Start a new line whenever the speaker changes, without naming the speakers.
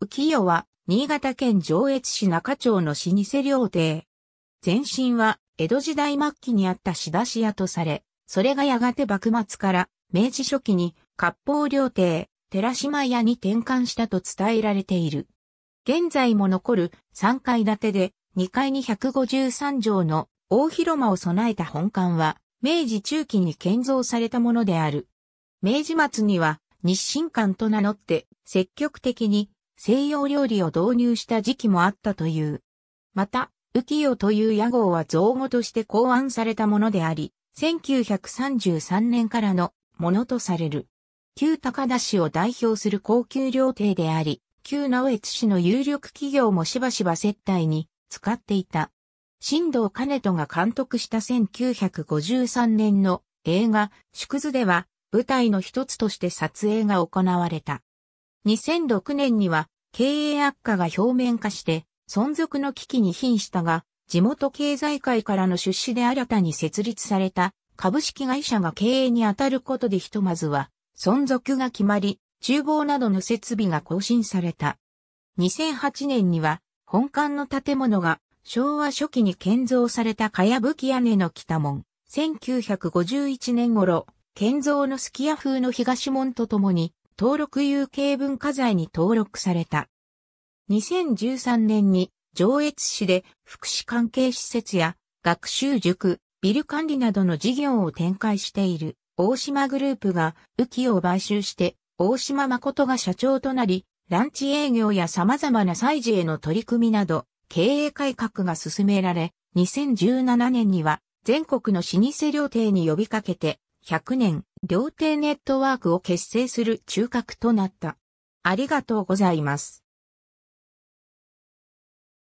浮世は、新潟県上越市中町の老舗料亭。前身は、江戸時代末期にあった仕出し屋とされ、それがやがて幕末から明治初期に、割烹料亭、寺島屋に転換したと伝えられている。現在も残る3階建てで、2階に153畳の大広間を備えた本館は、明治中期に建造されたものである。明治末には、日清館と名乗って、積極的に西洋料理を導入した時期もあったという。また、浮世という屋号は造語として考案されたものであり、1933年からのものとされる。旧高田市を代表する高級料亭であり、旧直越市の有力企業もしばしば接待に使っていた。新藤兼人が監督した1953年の映画、縮図では舞台の一つとして撮影が行われた。2006年には経営悪化が表面化して、存続の危機に瀕したが、地元経済界からの出資で新たに設立された株式会社が経営に当たることでひとまずは、存続が決まり、厨房などの設備が更新された。2008年には、本館の建物が昭和初期に建造されたかやぶき屋根の北門、1951年頃、建造のすき家風の東門とともに、登録有形文化財に登録された。2013年に上越市で福祉関係施設や学習塾、ビル管理などの事業を展開している大島グループが雨季を買収して大島誠が社長となり、ランチ営業や様々な祭事への取り組みなど経営改革が進められ、2017年には全国の老舗料亭に呼びかけて100年、料亭ネットワークを結成する中核となった。ありがとうご
ざいます。